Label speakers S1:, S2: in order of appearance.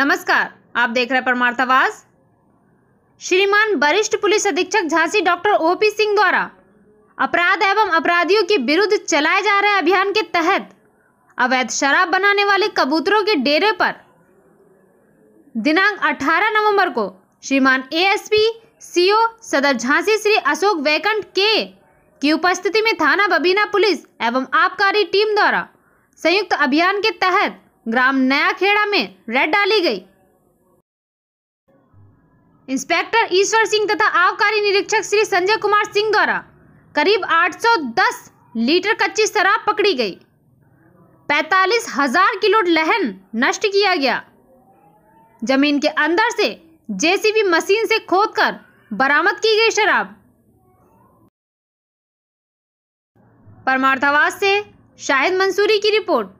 S1: नमस्कार आप देख रहे आवाज श्रीमान वरिष्ठ पुलिस अधीक्षक झांसी डॉक्टर ओपी सिंह द्वारा अपराध एवं अपराधियों के विरुद्ध चलाए जा रहे अभियान के तहत अवैध शराब बनाने वाले कबूतरों के डेरे पर दिनांक 18 नवंबर को श्रीमान एएसपी सीओ सदर झांसी श्री अशोक वैकंठ के की उपस्थिति में थाना बबीना पुलिस एवं आबकारी टीम द्वारा संयुक्त अभियान के तहत ग्राम नया खेड़ा में रेड डाली गई इंस्पेक्टर ईश्वर सिंह तथा आबकारी निरीक्षक श्री संजय कुमार सिंह द्वारा करीब 810 लीटर कच्ची शराब पकड़ी गई पैतालीस हजार किलो लहन नष्ट किया गया जमीन के अंदर से जेसीबी मशीन से खोदकर बरामद की गई शराब परमार्थावास से शाहिद मंसूरी की रिपोर्ट